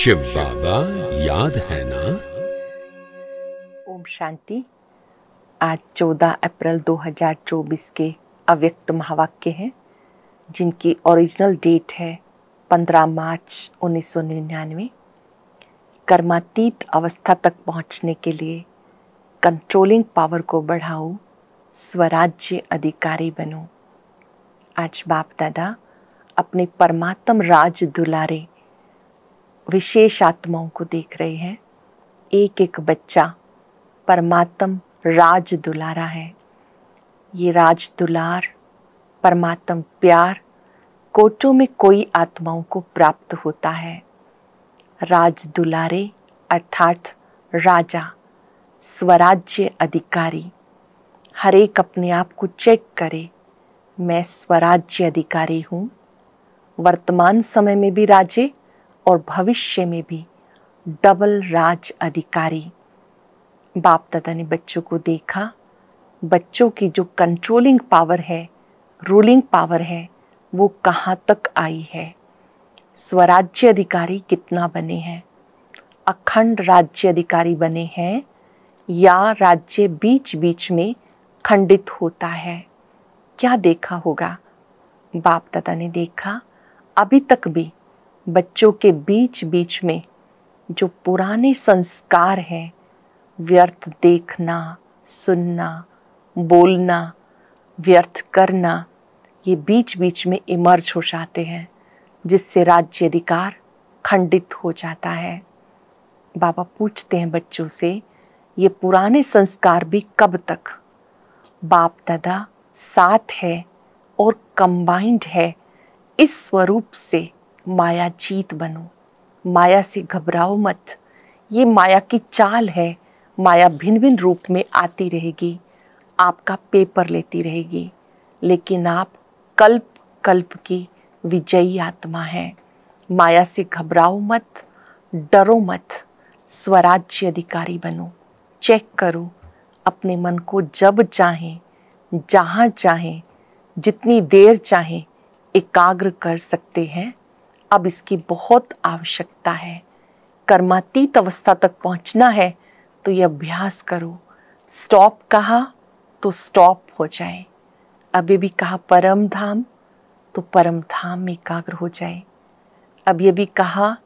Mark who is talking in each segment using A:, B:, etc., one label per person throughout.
A: शिव बाबा याद है ना ओम शांति आज 14 अप्रैल 2024 के अव्यक्त महावाक्य हैं जिनकी ओरिजिनल डेट है 15 मार्च उन्नीस कर्मातीत अवस्था तक पहुंचने के लिए कंट्रोलिंग पावर को बढ़ाओ स्वराज्य अधिकारी बनो आज बाप दादा अपने परमात्म राज दुलारे विशेष आत्माओं को देख रहे हैं एक एक बच्चा परमात्म राज दुलारा है ये राज दुलार परमात्म प्यार कोटों में कोई आत्माओं को प्राप्त होता है राज दुलारे अर्थात राजा स्वराज्य अधिकारी हर एक अपने आप को चेक करे मैं स्वराज्य अधिकारी हूँ वर्तमान समय में भी राजे और भविष्य में भी डबल राज अधिकारी बाप दादा ने बच्चों को देखा बच्चों की जो कंट्रोलिंग पावर है रूलिंग पावर है वो कहाँ तक आई है स्वराज्य अधिकारी कितना बने हैं अखंड राज्य अधिकारी बने हैं या राज्य बीच बीच में खंडित होता है क्या देखा होगा बाप दादा ने देखा अभी तक भी बच्चों के बीच बीच में जो पुराने संस्कार हैं व्यर्थ देखना सुनना बोलना व्यर्थ करना ये बीच बीच में इमर्ज हो जाते हैं जिससे राज्य अधिकार खंडित हो जाता है बाबा पूछते हैं बच्चों से ये पुराने संस्कार भी कब तक बाप दादा साथ है और कंबाइंड है इस स्वरूप से माया जीत बनो माया से घबराओ मत ये माया की चाल है माया भिन्न भिन्न रूप में आती रहेगी आपका पेपर लेती रहेगी लेकिन आप कल्प कल्प की विजयी आत्मा हैं माया से घबराओ मत डरो मत स्वराज्य अधिकारी बनो चेक करो अपने मन को जब चाहें जहाँ चाहें जितनी देर चाहें एकाग्र कर सकते हैं अब इसकी बहुत आवश्यकता है कर्मातीत अवस्था तक पहुंचना है तो ये अभ्यास करो स्टॉप कहा तो स्टॉप हो जाए अभी भी कहा परम धाम तो परम धाम में एकाग्र हो जाए अब ये भी कहा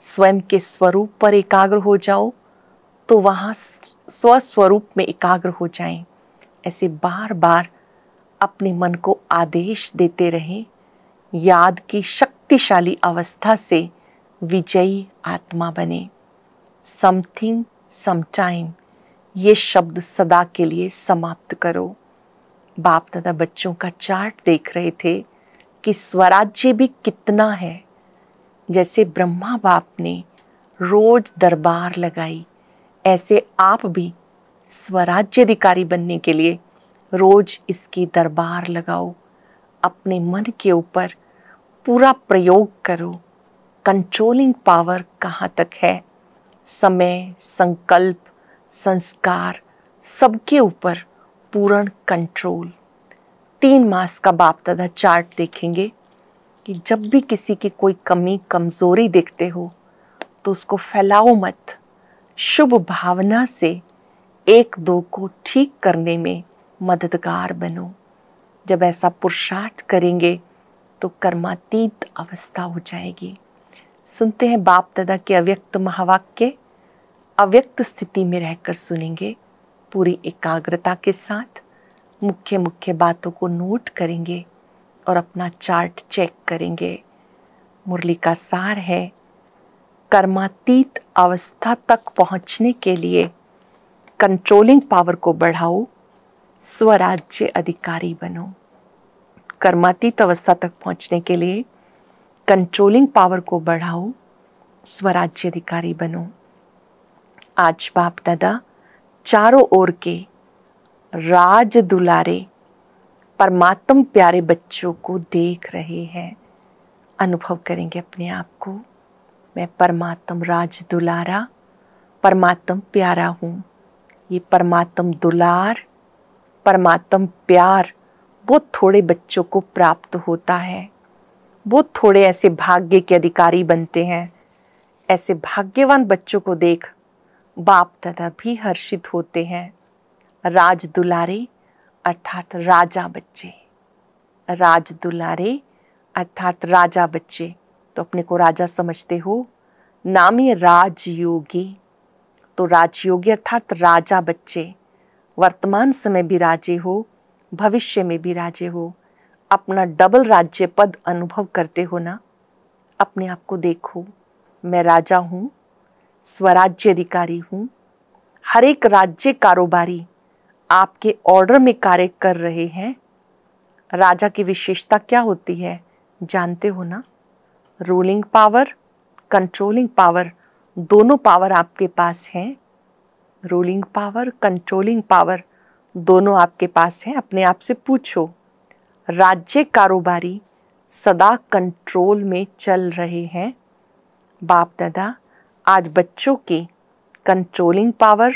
A: स्वयं के स्वरूप पर एकाग्र हो जाओ तो वहाँ स्वस्वरूप में एकाग्र हो जाएं। ऐसे बार बार अपने मन को आदेश देते रहें याद की शक्ति शक्तिशाली अवस्था से विजयी आत्मा बने समथिंग समटाइम ये शब्द सदा के लिए समाप्त करो बाप तथा बच्चों का चार्ट देख रहे थे कि स्वराज्य भी कितना है जैसे ब्रह्मा बाप ने रोज दरबार लगाई ऐसे आप भी स्वराज्य अधिकारी बनने के लिए रोज इसकी दरबार लगाओ अपने मन के ऊपर पूरा प्रयोग करो कंट्रोलिंग पावर कहाँ तक है समय संकल्प संस्कार सबके ऊपर पूर्ण कंट्रोल तीन मास का बाप दादा चार्ट देखेंगे कि जब भी किसी की कोई कमी कमज़ोरी देखते हो तो उसको फैलाओ मत शुभ भावना से एक दो को ठीक करने में मददगार बनो जब ऐसा पुरुषार्थ करेंगे तो कर्मातीत अवस्था हो जाएगी सुनते हैं बाप दादा के अव्यक्त महावाक्य अव्यक्त स्थिति में रहकर सुनेंगे पूरी एकाग्रता के साथ मुख्य मुख्य बातों को नोट करेंगे और अपना चार्ट चेक करेंगे मुरली का सार है कर्मातीत अवस्था तक पहुंचने के लिए कंट्रोलिंग पावर को बढ़ाओ स्वराज्य अधिकारी बनो कर्मातीत अवस्था तक पहुंचने के लिए कंट्रोलिंग पावर को बढ़ाओ स्वराज्य अधिकारी बनो आज बाप दादा चारों ओर के राज दुलारे परमात्म प्यारे बच्चों को देख रहे हैं अनुभव करेंगे अपने आप को मैं परमात्म राज दुलारा परमात्म प्यारा हूँ ये परमात्म दुलार परमात्म प्यार बहुत थोड़े बच्चों को प्राप्त होता है बहुत थोड़े ऐसे भाग्य के अधिकारी बनते हैं ऐसे भाग्यवान बच्चों को देख बाप दादा भी हर्षित होते हैं राज दुलारे अर्थात राजा बच्चे राज दुलारे अर्थात राजा बच्चे तो अपने को राजा समझते हो नाम है राजयोगी तो राजयोगी अर्थात राजा बच्चे वर्तमान समय भी राजे हो भविष्य में भी राजे हो अपना डबल राज्य पद अनुभव करते हो ना अपने आप को देखो मैं राजा हूँ स्वराज्य अधिकारी हूँ हर एक राज्य कारोबारी आपके ऑर्डर में कार्य कर रहे हैं राजा की विशेषता क्या होती है जानते हो ना रूलिंग पावर कंट्रोलिंग पावर दोनों पावर आपके पास हैं रूलिंग पावर कंट्रोलिंग पावर दोनों आपके पास हैं अपने आप से पूछो राज्य कारोबारी सदा कंट्रोल में चल रहे हैं बाप दादा आज बच्चों के कंट्रोलिंग पावर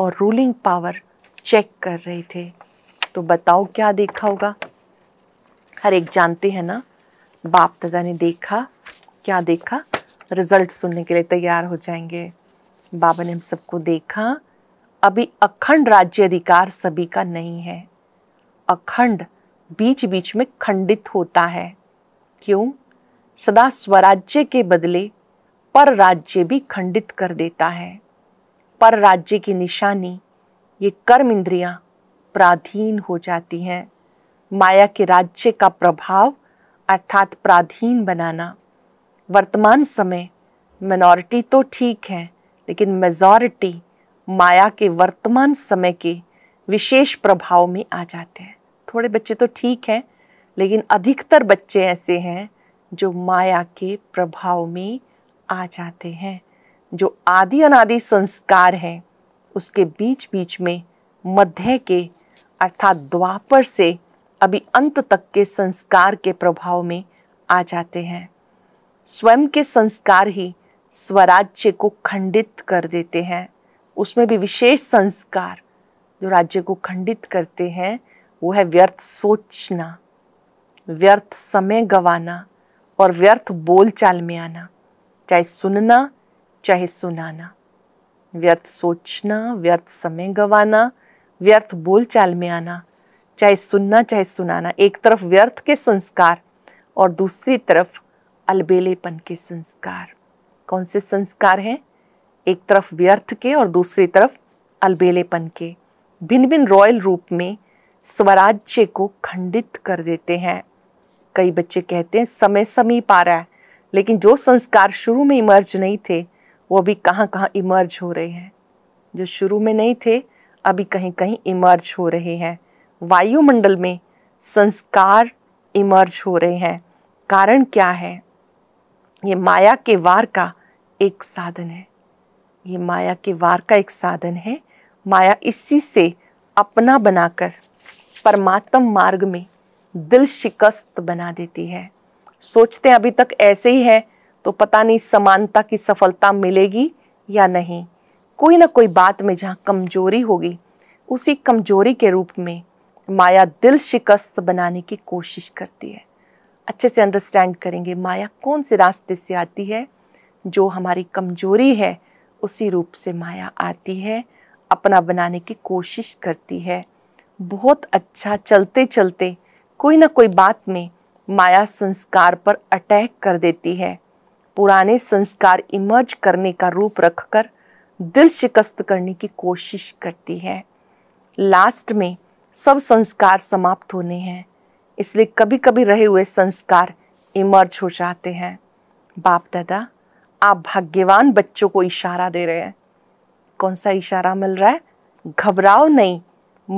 A: और रूलिंग पावर चेक कर रहे थे तो बताओ क्या देखा होगा हर एक जानते हैं ना बाप दादा ने देखा क्या देखा रिजल्ट सुनने के लिए तैयार हो जाएंगे बाबा ने हम सबको देखा अभी अखंड राज्य अधिकार सभी का नहीं है अखंड बीच बीच में खंडित होता है क्यों सदा स्वराज्य के बदले पर राज्य भी खंडित कर देता है पर राज्य की निशानी ये कर्म इंद्रिया प्राधीन हो जाती हैं माया के राज्य का प्रभाव अर्थात प्राधीन बनाना वर्तमान समय मिनोरिटी तो ठीक है लेकिन मेजॉरिटी माया के वर्तमान समय के विशेष प्रभाव में आ जाते हैं थोड़े बच्चे तो ठीक हैं लेकिन अधिकतर बच्चे ऐसे हैं जो माया के प्रभाव में आ जाते हैं जो आदि अनादि संस्कार हैं उसके बीच बीच में मध्य के अर्थात द्वापर से अभी अंत तक के संस्कार के प्रभाव में आ जाते हैं स्वयं के संस्कार ही स्वराज्य को खंडित कर देते हैं उसमें भी विशेष संस्कार जो राज्य को खंडित करते हैं वो है व्यर्थ सोचना व्यर्थ समय गवाना और व्यर्थ बोलचाल में आना चाहे सुनना चाहे सुनाना व्यर्थ सोचना व्यर्थ समय गवाना व्यर्थ बोलचाल में आना चाहे सुनना चाहे सुनाना एक तरफ व्यर्थ के संस्कार और दूसरी तरफ अलबेलेपन के संस्कार कौन से संस्कार हैं एक तरफ व्यर्थ के और दूसरी तरफ अलबेलेपन के भिन्न भिन्न रॉयल रूप में स्वराज्य को खंडित कर देते हैं कई बच्चे कहते हैं समय समीप आ रहा है लेकिन जो संस्कार शुरू में इमर्ज नहीं थे वो अभी कहाँ कहाँ इमर्ज हो रहे हैं जो शुरू में नहीं थे अभी कहीं कहीं इमर्ज हो रहे हैं वायुमंडल में संस्कार इमर्ज हो रहे हैं कारण क्या है ये माया के वार का एक साधन है ये माया के वार का एक साधन है माया इसी से अपना बनाकर परमात्म मार्ग में दिल शिकस्त बना देती है सोचते हैं अभी तक ऐसे ही है तो पता नहीं समानता की सफलता मिलेगी या नहीं कोई ना कोई बात में जहाँ कमजोरी होगी उसी कमजोरी के रूप में माया दिल शिकस्त बनाने की कोशिश करती है अच्छे से अंडरस्टैंड करेंगे माया कौन से रास्ते से आती है जो हमारी कमजोरी है उसी रूप से माया आती है अपना बनाने की कोशिश करती है बहुत अच्छा चलते चलते कोई ना कोई बात में माया संस्कार पर अटैक कर देती है पुराने संस्कार इमर्ज करने का रूप रखकर दिल शिकस्त करने की कोशिश करती है लास्ट में सब संस्कार समाप्त होने हैं इसलिए कभी कभी रहे हुए संस्कार इमर्ज हो जाते हैं बाप दादा आप भाग्यवान बच्चों को इशारा दे रहे हैं कौन सा इशारा मिल रहा है घबराओ नहीं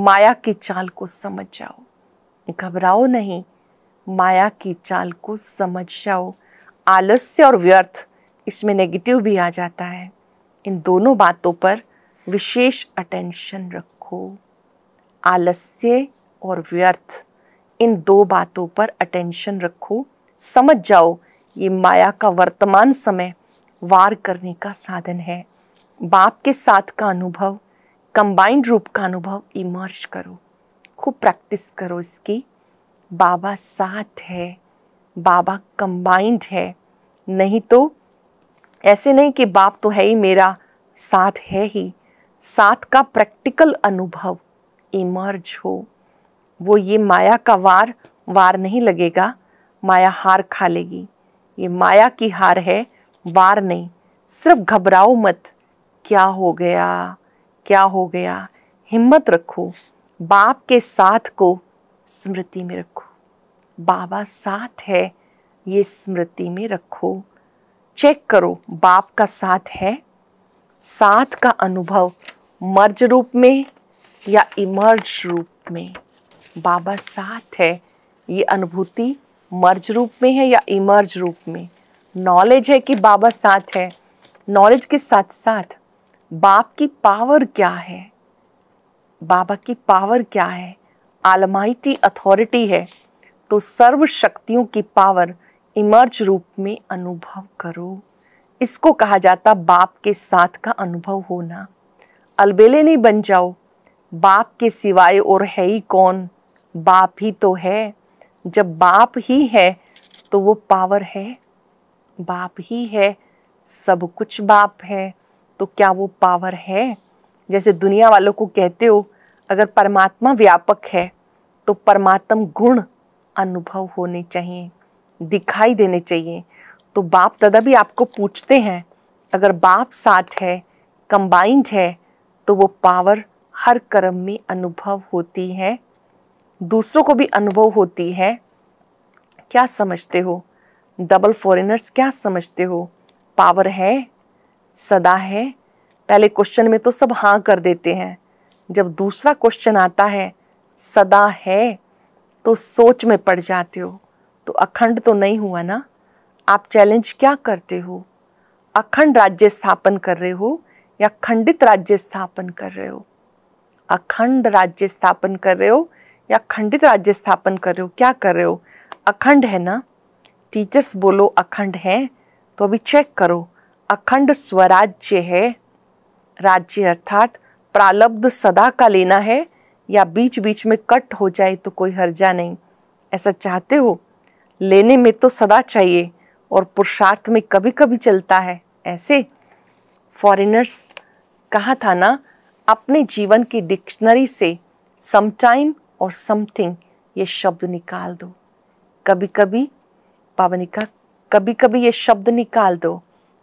A: माया की चाल को समझ जाओ घबराओ नहीं माया की चाल को समझ जाओ आलस्य और व्यर्थ इसमें नेगेटिव भी आ जाता है इन दोनों बातों पर विशेष अटेंशन रखो आलस्य और व्यर्थ इन दो बातों पर अटेंशन रखो समझ जाओ ये माया का वर्तमान समय वार करने का साधन है बाप के साथ का अनुभव कंबाइंड रूप का अनुभव इमर्श करो खूब प्रैक्टिस करो इसकी बाबा साथ है बाबा कंबाइंड है नहीं तो ऐसे नहीं कि बाप तो है ही मेरा साथ है ही साथ का प्रैक्टिकल अनुभव इमर्ज हो वो ये माया का वार वार नहीं लगेगा माया हार खा लेगी ये माया की हार है वार नहीं सिर्फ घबराओ मत क्या हो गया क्या हो गया हिम्मत रखो बाप के साथ को स्मृति में रखो बाबा साथ है ये स्मृति में रखो चेक करो बाप का साथ है साथ का अनुभव मर्ज रूप में या इमर्ज रूप में बाबा साथ है ये अनुभूति मर्ज रूप में है या इमर्ज रूप में नॉलेज है कि बाबा साथ है नॉलेज के साथ साथ बाप की पावर क्या है बाबा की पावर क्या है आलमाइटी अथॉरिटी है तो सर्व शक्तियों की पावर इमर्ज रूप में अनुभव करो इसको कहा जाता बाप के साथ का अनुभव होना अलबेले नहीं बन जाओ बाप के सिवाय और है ही कौन बाप ही तो है जब बाप ही है तो वो पावर है बाप ही है सब कुछ बाप है तो क्या वो पावर है जैसे दुनिया वालों को कहते हो अगर परमात्मा व्यापक है तो परमात्म गुण अनुभव होने चाहिए दिखाई देने चाहिए तो बाप दादा भी आपको पूछते हैं अगर बाप साथ है कंबाइंड है तो वो पावर हर कर्म में अनुभव होती है दूसरों को भी अनुभव होती है क्या समझते हो डबल फॉरेनर्स क्या समझते हो पावर है सदा है पहले क्वेश्चन में तो सब हाँ कर देते हैं जब दूसरा क्वेश्चन आता है सदा है तो सोच में पड़ जाते हो तो अखंड तो नहीं हुआ ना आप चैलेंज क्या करते हो अखंड राज्य स्थापन कर रहे हो या खंडित राज्य स्थापन कर रहे हो अखंड राज्य स्थापन कर रहे हो या खंडित राज्य स्थापन कर रहे हो क्या कर रहे हो अखंड है ना टीचर्स बोलो अखंड हैं तो अभी चेक करो अखंड स्वराज्य है राज्य अर्थात प्रालब्ध सदा का लेना है या बीच बीच में कट हो जाए तो कोई हर्जा नहीं ऐसा चाहते हो लेने में तो सदा चाहिए और पुरुषार्थ में कभी कभी चलता है ऐसे फॉरेनर्स कहा था ना अपने जीवन की डिक्शनरी से समटाइम और समथिंग ये शब्द निकाल दो कभी कभी पावनिका कभी कभी ये शब्द निकाल दो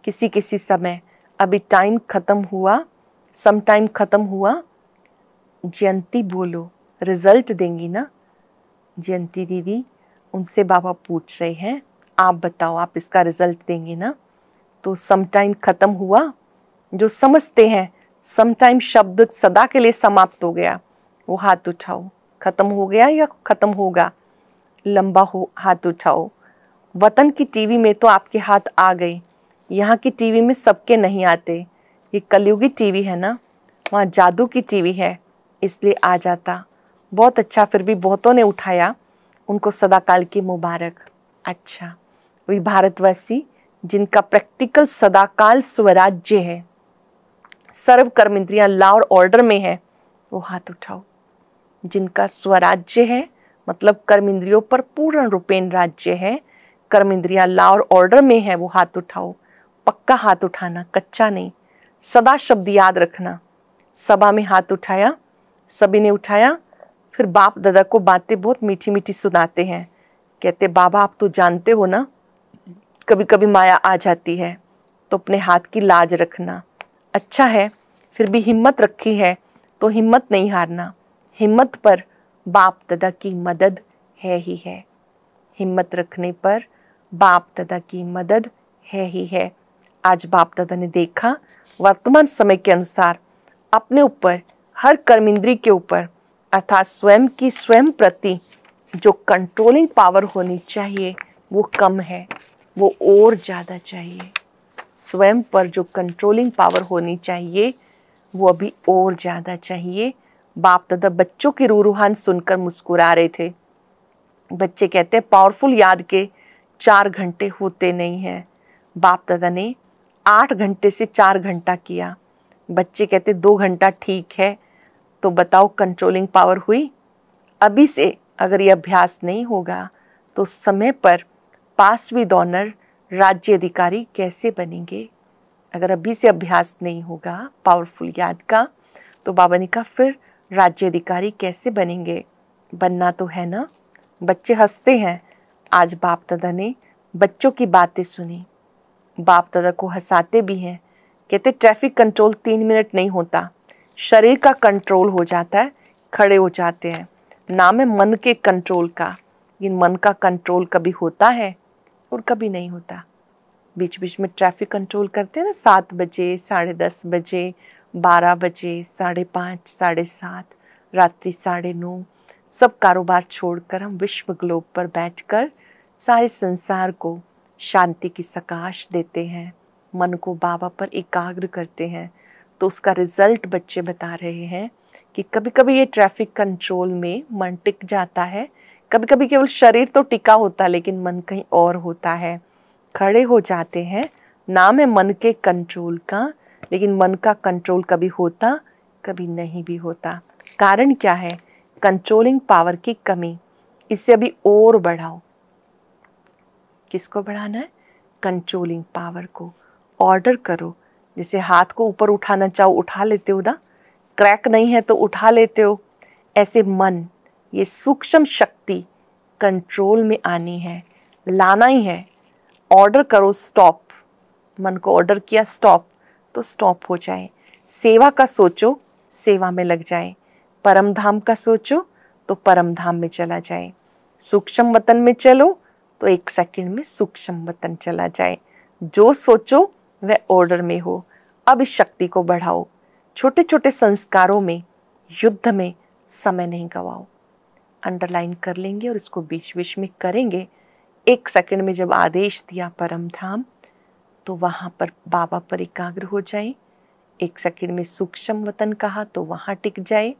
A: किसी किसी समय अभी टाइम ख़त्म हुआ सम टाइम ख़त्म हुआ जयंती बोलो रिजल्ट देंगी ना जयंती दीदी उनसे बाबा पूछ रहे हैं आप बताओ आप इसका रिजल्ट देंगे ना तो सम टाइम ख़त्म हुआ जो समझते हैं सम टाइम शब्द सदा के लिए समाप्त हो गया वो हाथ उठाओ ख़त्म हो गया या ख़त्म होगा लंबा हो हाथ उठाओ वतन की टीवी में तो आपके हाथ आ गई यहाँ की टीवी में सबके नहीं आते ये कलयुगी टीवी है ना वहाँ जादू की टीवी है इसलिए आ जाता बहुत अच्छा फिर भी बहुतों ने उठाया उनको सदाकाल की मुबारक अच्छा वही भारतवासी जिनका प्रैक्टिकल सदाकाल स्वराज्य है सर्व कर्म इंद्रियां ला और ऑर्डर में है वो हाथ उठाओ जिनका स्वराज्य है मतलब कर्म इंद्रियों पर पूर्ण रूपेण राज्य है कर्म इंद्रिया ला और ऑर्डर में है वो हाथ उठाओ पक्का हाथ उठाना कच्चा नहीं सदा शब्द याद रखना सभा में हाथ उठाया सभी ने उठाया फिर बाप दादा को बातें बहुत मीठी मीठी सुनाते हैं कहते बाबा आप तो जानते हो ना कभी कभी माया आ जाती है तो अपने हाथ की लाज रखना अच्छा है फिर भी हिम्मत रखी है तो हिम्मत नहीं हारना हिम्मत पर बाप दादा की मदद है ही है हिम्मत रखने पर बाप दादा की मदद है ही है आज बाप दादा ने देखा वर्तमान समय के अनुसार अपने ऊपर हर कर्मिंद्री के ऊपर अर्थात स्वयं की स्वयं प्रति जो कंट्रोलिंग पावर होनी चाहिए वो कम है वो और ज़्यादा चाहिए स्वयं पर जो कंट्रोलिंग पावर होनी चाहिए वो अभी और ज़्यादा चाहिए बाप दादा बच्चों की रूहान सुनकर मुस्कुरा रहे थे बच्चे कहते हैं पावरफुल याद के चार घंटे होते नहीं हैं बाप दादा ने आठ घंटे से चार घंटा किया बच्चे कहते दो घंटा ठीक है तो बताओ कंट्रोलिंग पावर हुई अभी से अगर ये अभ्यास नहीं होगा तो समय पर पास विद ऑनर राज्य अधिकारी कैसे बनेंगे अगर अभी से अभ्यास नहीं होगा पावरफुल याद का तो बाबा ने कहा फिर राज्य अधिकारी कैसे बनेंगे बनना तो है ना बच्चे हंसते हैं आज बाप दादा ने बच्चों की बातें सुनी बाप दादा को हंसाते भी हैं कहते ट्रैफिक कंट्रोल तीन मिनट नहीं होता शरीर का कंट्रोल हो जाता है खड़े हो जाते हैं नाम है मन के कंट्रोल का लेकिन मन का कंट्रोल कभी होता है और कभी नहीं होता बीच बीच में ट्रैफिक कंट्रोल करते हैं ना सात बजे साढ़े दस बजे बारह बजे साढ़े पाँच साढ़े सात रात्रि साढ़े नौ सब कारोबार छोड़कर हम विश्व ग्लोब पर बैठकर सारे संसार को शांति की सकाश देते हैं मन को बाबा पर एकाग्र करते हैं तो उसका रिजल्ट बच्चे बता रहे हैं कि कभी कभी ये ट्रैफिक कंट्रोल में मन टिक जाता है कभी कभी केवल शरीर तो टिका होता है लेकिन मन कहीं और होता है खड़े हो जाते हैं नाम है मन के कंट्रोल का लेकिन मन का कंट्रोल कभी होता कभी नहीं भी होता कारण क्या है कंट्रोलिंग पावर की कमी इसे अभी और बढ़ाओ किसको बढ़ाना है कंट्रोलिंग पावर को ऑर्डर करो जैसे हाथ को ऊपर उठाना चाहो उठा लेते हो ना क्रैक नहीं है तो उठा लेते हो ऐसे मन ये सूक्ष्म शक्ति कंट्रोल में आनी है लाना ही है ऑर्डर करो स्टॉप मन को ऑर्डर किया स्टॉप तो स्टॉप हो जाए सेवा का सोचो सेवा में लग जाए परम धाम का सोचो तो परम धाम में चला जाए सूक्ष्म वतन में चलो तो एक सेकंड में सूक्ष्म वतन चला जाए जो सोचो वह ऑर्डर में हो अब इस शक्ति को बढ़ाओ छोटे छोटे संस्कारों में युद्ध में समय नहीं गवाओ अंडरलाइन कर लेंगे और इसको बीच बीच में करेंगे एक सेकंड में जब आदेश दिया परम धाम तो वहाँ पर बाबा पर एकाग्र हो जाए एक सेकंड में सूक्ष्म वतन कहा तो वहाँ टिक जाए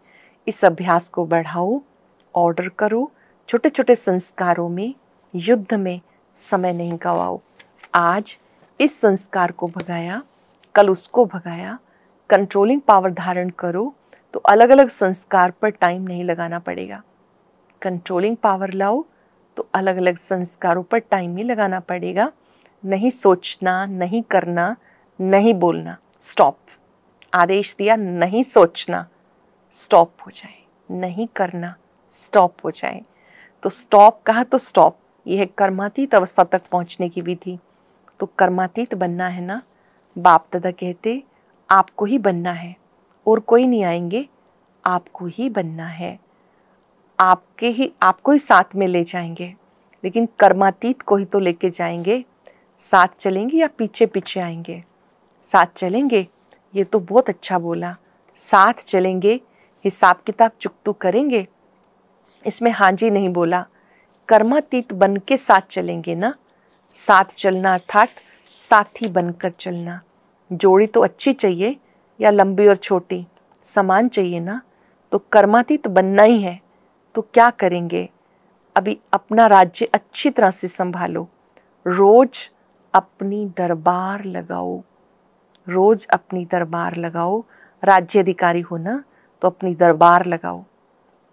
A: इस अभ्यास को बढ़ाओ ऑर्डर करो छोटे छोटे संस्कारों में युद्ध में समय नहीं गवाओ आज इस संस्कार को भगाया कल उसको भगाया कंट्रोलिंग पावर धारण करो तो अलग अलग संस्कार पर टाइम नहीं लगाना पड़ेगा कंट्रोलिंग पावर लाओ तो अलग अलग संस्कारों पर टाइम नहीं लगाना पड़ेगा नहीं सोचना नहीं करना नहीं बोलना स्टॉप आदेश दिया नहीं सोचना स्टॉप हो जाए नहीं करना स्टॉप हो जाए तो स्टॉप कहा तो स्टॉप यह कर्मातीत अवस्था तक पहुंचने की विधि तो कर्मातीत बनना है ना बाप दादा कहते आपको ही बनना है और कोई नहीं आएंगे आपको ही बनना है आपके ही आपको ही साथ में ले जाएंगे लेकिन कर्मातीत को ही तो लेके जाएंगे साथ चलेंगे या पीछे पीछे आएंगे साथ चलेंगे ये तो बहुत अच्छा बोला साथ चलेंगे हिसाब किताब चुकतू करेंगे इसमें हाँ जी नहीं बोला कर्मातीत बन के साथ चलेंगे ना साथ चलना अर्थात साथी बनकर चलना जोड़ी तो अच्छी चाहिए या लंबी और छोटी समान चाहिए ना तो कर्मातीत बनना ही है तो क्या करेंगे अभी अपना राज्य अच्छी तरह से संभालो रोज अपनी दरबार लगाओ रोज अपनी दरबार लगाओ राज्य अधिकारी हो ना तो अपनी दरबार लगाओ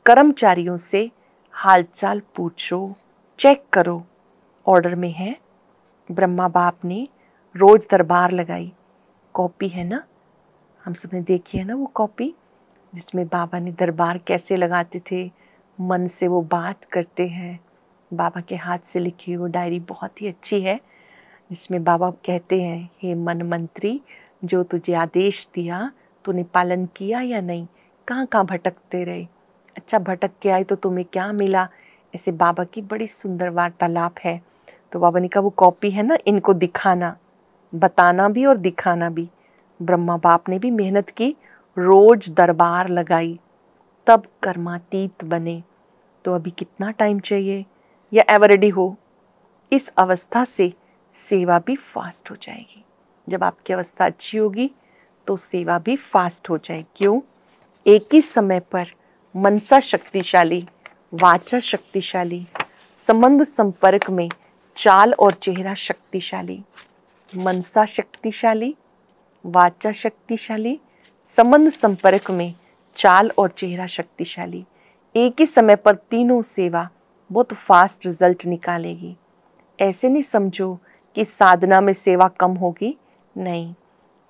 A: कर्मचारियों से हालचाल पूछो चेक करो ऑर्डर में है ब्रह्मा बाप ने रोज़ दरबार लगाई कॉपी है ना हम सब ने देखी है ना वो कॉपी जिसमें बाबा ने दरबार कैसे लगाते थे मन से वो बात करते हैं बाबा के हाथ से लिखी हुई वो डायरी बहुत ही अच्छी है जिसमें बाबा कहते हैं हे मन मंत्री जो तुझे आदेश दिया तूने पालन किया या नहीं कहाँ कहाँ भटकते रहे अच्छा भटक के आई तो तुम्हें क्या मिला ऐसे बाबा की बड़ी सुंदर वार्तालाप है तो बाबा ने कहा वो कॉपी है ना इनको दिखाना बताना भी और दिखाना भी ब्रह्मा बाप ने भी मेहनत की रोज दरबार लगाई तब कर्मातीत बने तो अभी कितना टाइम चाहिए या एवरेडी हो इस अवस्था से सेवा भी फास्ट हो जाएगी जब आपकी अवस्था अच्छी होगी तो सेवा भी फास्ट हो जाए क्यों एक ही समय पर मनसा शक्तिशाली वाचा शक्तिशाली संबंध संपर्क में चाल और चेहरा शक्तिशाली मनसा शक्तिशाली वाचा शक्तिशाली संबंध संपर्क में चाल और चेहरा शक्तिशाली एक ही समय पर तीनों सेवा बहुत फास्ट रिजल्ट निकालेगी ऐसे नहीं समझो कि साधना में सेवा कम होगी नहीं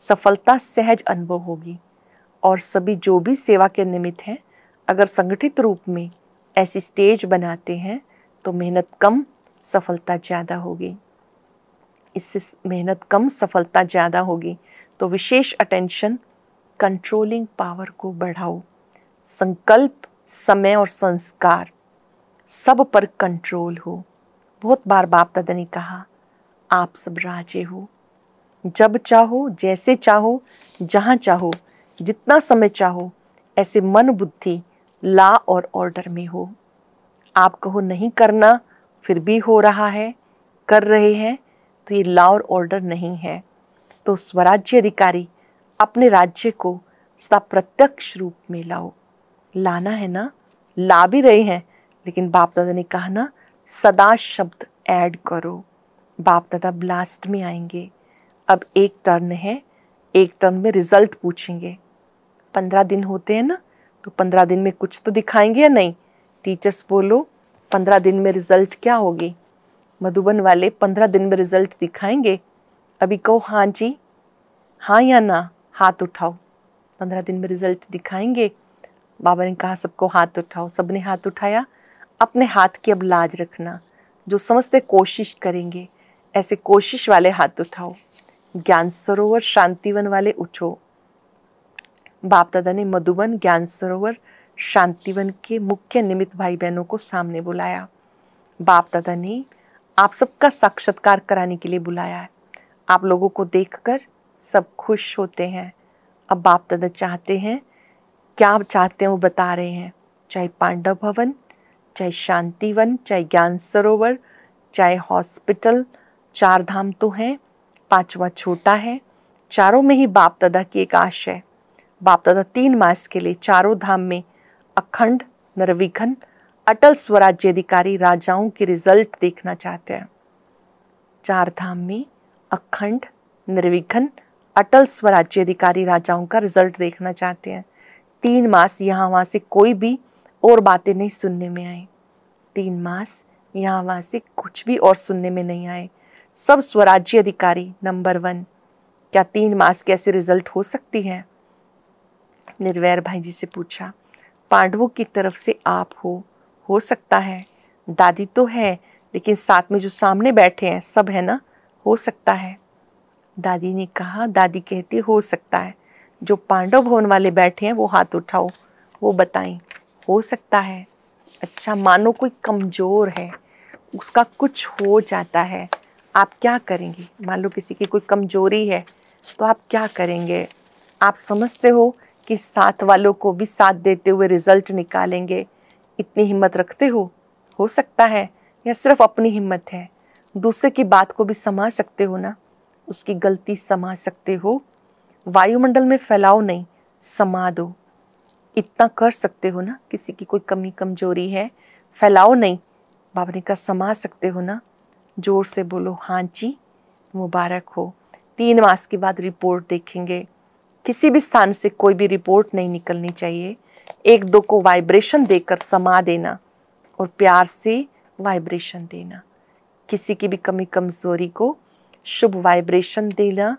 A: सफलता सहज अनुभव होगी और सभी जो भी सेवा के निमित्त हैं अगर संगठित रूप में ऐसी स्टेज बनाते हैं तो मेहनत कम सफलता ज़्यादा होगी इससे मेहनत कम सफलता ज़्यादा होगी तो विशेष अटेंशन कंट्रोलिंग पावर को बढ़ाओ संकल्प समय और संस्कार सब पर कंट्रोल हो बहुत बार बाप दादा ने कहा आप सब राजे हो जब चाहो जैसे चाहो जहाँ चाहो जितना समय चाहो ऐसे मन बुद्धि ला और ऑर्डर में हो आप कहो नहीं करना फिर भी हो रहा है कर रहे हैं तो ये ला और ऑर्डर नहीं है तो स्वराज्य अधिकारी अपने राज्य को सदा प्रत्यक्ष रूप में लाओ लाना है ना ला भी रहे हैं लेकिन बाप दादा ने कहा ना सदा शब्द ऐड करो बाप दादा ब्लास्ट में आएंगे अब एक टर्न है एक टर्न में रिजल्ट पूछेंगे पंद्रह दिन होते हैं ना तो पंद्रह दिन में कुछ तो दिखाएंगे या नहीं टीचर्स बोलो पंद्रह दिन में रिजल्ट क्या होगी मधुबन वाले पंद्रह दिन में रिजल्ट दिखाएंगे अभी कहो हाँ जी हाँ या ना हाथ उठाओ पंद्रह दिन में रिजल्ट दिखाएंगे बाबा ने कहा सबको हाथ उठाओ सब ने हाथ उठाया अपने हाथ की अब लाज रखना जो समझते कोशिश करेंगे ऐसे कोशिश वाले हाथ उठाओ ज्ञान सरोवर शांतिवन वाले उठो बाप दादा ने मधुबन ज्ञान सरोवर शांतिवन के मुख्य निमित्त भाई बहनों को सामने बुलाया बाप दादा ने आप सबका साक्षात्कार कराने के लिए बुलाया है आप लोगों को देखकर सब खुश होते हैं अब बाप दादा चाहते हैं क्या चाहते हैं वो बता रहे हैं चाहे पांडव भवन चाहे शांतिवन चाहे ज्ञान सरोवर चाहे हॉस्पिटल चार धाम तो हैं पांचवा छोटा है चारों में ही बाप दादा की एक आश है बाप दादा तीन मास के लिए चारों धाम में अखंड निर्विघ्न अटल स्वराज्य अधिकारी राजाओं की रिजल्ट देखना चाहते हैं चार धाम में अखंड निर्विघन अटल स्वराज्य अधिकारी राजाओं का रिजल्ट देखना चाहते हैं तीन मास यहाँ वहाँ से कोई भी और बातें नहीं सुनने में आए तीन मास यहाँ वहाँ से कुछ भी और सुनने में नहीं आए सब स्वराज्य अधिकारी नंबर वन क्या तीन मास के ऐसे रिजल्ट हो सकती हैं निर्वैर भाई जी से पूछा पांडवों की तरफ से आप हो हो सकता है दादी तो है लेकिन साथ में जो सामने बैठे हैं सब है ना हो सकता है दादी ने कहा दादी कहती हो सकता है जो पांडव भवन वाले बैठे हैं वो हाथ उठाओ वो बताएं हो सकता है अच्छा मानो कोई कमज़ोर है उसका कुछ हो जाता है आप क्या करेंगे मान लो किसी की कोई कमज़ोरी है तो आप क्या करेंगे आप समझते हो कि साथ वालों को भी साथ देते हुए रिजल्ट निकालेंगे इतनी हिम्मत रखते हो हो सकता है यह सिर्फ अपनी हिम्मत है दूसरे की बात को भी समा सकते हो ना उसकी गलती समा सकते हो वायुमंडल में फैलाओ नहीं समा दो इतना कर सकते हो ना किसी की कोई कमी कमजोरी है फैलाओ नहीं बाबा ने कहा समा सकते हो ना जोर से बोलो हाँ जी मुबारक हो तीन मास के बाद रिपोर्ट देखेंगे किसी भी स्थान से कोई भी रिपोर्ट नहीं निकलनी चाहिए एक दो को वाइब्रेशन देकर समा देना और प्यार से वाइब्रेशन देना किसी की भी कमी कमजोरी को शुभ वाइब्रेशन देना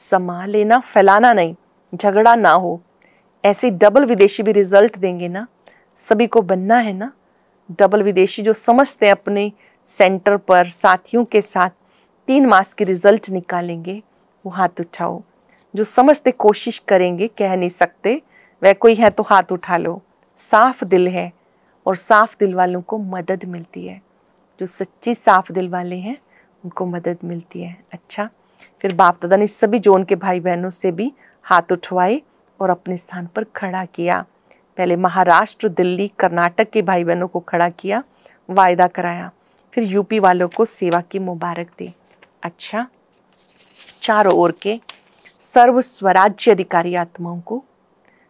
A: समा लेना फैलाना नहीं झगड़ा ना हो ऐसे डबल विदेशी भी रिजल्ट देंगे ना सभी को बनना है ना डबल विदेशी जो समझते हैं अपने सेंटर पर साथियों के साथ तीन मास के रिजल्ट निकालेंगे वो हाथ उठाओ जो समझते कोशिश करेंगे कह नहीं सकते वह कोई है तो हाथ उठा लो साफ दिल है और साफ दिल वालों को मदद मिलती है जो सच्ची साफ दिल वाले हैं उनको मदद मिलती है अच्छा फिर बाप दादा ने सभी जोन के भाई बहनों से भी हाथ उठवाए और अपने स्थान पर खड़ा किया पहले महाराष्ट्र दिल्ली कर्नाटक के भाई बहनों को खड़ा किया वायदा कराया फिर यूपी वालों को सेवा की मुबारक दी अच्छा चारों ओर के सर्व स्वराज्य अधिकारी आत्माओं को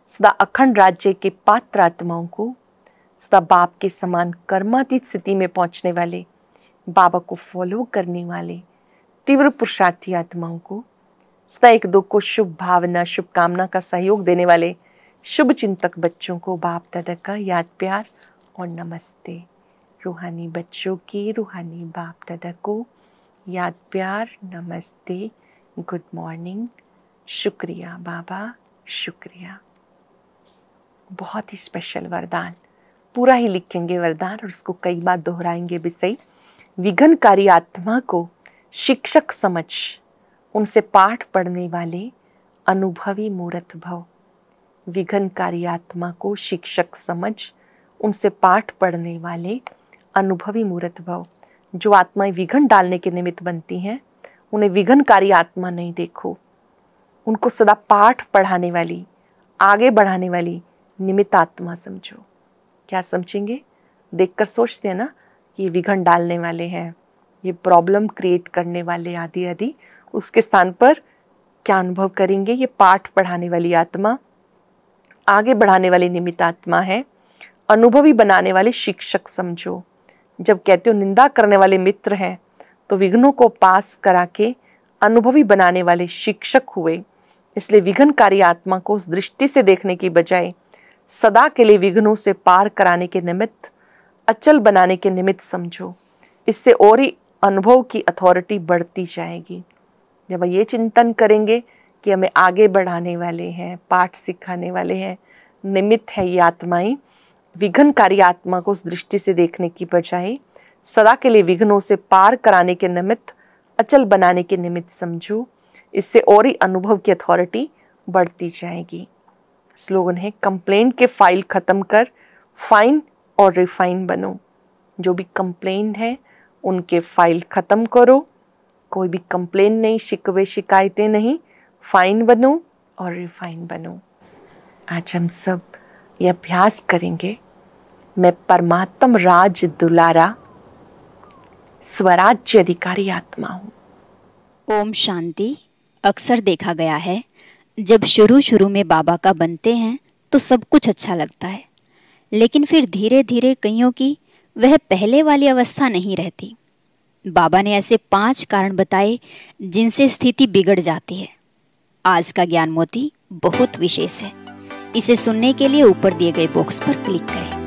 A: सदा अखंड राज्य के पात्र आत्माओं को सदा बाप के समान कर्मातीत स्थिति में पहुंचने वाले बाबा को फॉलो करने वाले तीव्र पुरुषार्थी आत्माओं को सदा एक दो को शुभ भावना शुभकामना का सहयोग देने वाले शुभ चिंतक बच्चों को बाप दादा का याद प्यार और नमस्ते रूहानी बच्चों की रूहानी बाप दादा को याद प्यार नमस्ते गुड मॉर्निंग शुक्रिया बाबा शुक्रिया बहुत ही स्पेशल वरदान पूरा ही लिखेंगे वरदान और उसको कई बार दोहराएंगे भी सही विघनकारी आत्मा को शिक्षक समझ उनसे पाठ पढ़ने वाले अनुभवी मूर्त भव विघनकारी आत्मा को शिक्षक समझ उनसे पाठ पढ़ने वाले अनुभवी मूर्त भव जो आत्माएं विघन डालने के निमित्त बनती हैं उन्हें विघनकारी आत्मा नहीं देखो उनको सदा पाठ पढ़ाने वाली आगे बढ़ाने वाली निमित्तात्मा आत्मा समझो क्या समझेंगे देखकर सोचते हैं ना कि ये विघन डालने वाले हैं ये प्रॉब्लम क्रिएट करने वाले आदि आदि उसके स्थान पर क्या अनुभव करेंगे ये पाठ पढ़ाने वाली आत्मा आगे बढ़ाने वाली निमित्तात्मा आत्मा है अनुभवी बनाने वाले शिक्षक समझो जब कहते हो निंदा करने वाले मित्र हैं तो विघ्नों को पास करा के अनुभवी बनाने वाले शिक्षक हुए इसलिए विघ्नकारी आत्मा को उस दृष्टि से देखने की बजाय सदा के लिए विघ्नों से पार कराने के निमित्त अचल बनाने के निमित्त समझो इससे और ही अनुभव की अथॉरिटी बढ़ती जाएगी जब ये चिंतन करेंगे कि हमें आगे बढ़ाने वाले हैं पाठ सिखाने वाले हैं निमित्त है ये आत्माएं विघ्नकारी आत्मा को उस दृष्टि से देखने की बजाय सदा के लिए विघ्नों से पार कराने के निमित्त अचल बनाने के निमित्त समझो इससे और ही अनुभव की अथॉरिटी बढ़ती जाएगी स्लोगन है कंप्लेंट के फाइल ख़त्म कर फाइन और रिफाइन बनो जो भी कंप्लेंट है उनके फाइल ख़त्म करो कोई भी कंप्लेन नहीं शिकवे शिकायतें नहीं फाइन बनो और रिफाइन बनो आज हम सब ये अभ्यास करेंगे मैं परमात्म राज दुलारा स्वराज्य अधिकारी आत्मा हूँ ओम शांति अक्सर देखा गया है जब शुरू शुरू में बाबा का बनते हैं तो सब कुछ अच्छा लगता है लेकिन फिर धीरे धीरे कईयों की वह पहले वाली अवस्था नहीं रहती बाबा ने ऐसे पांच कारण बताए जिनसे स्थिति बिगड़ जाती है आज का ज्ञान मोती बहुत विशेष है इसे सुनने के लिए ऊपर दिए गए बॉक्स पर क्लिक करें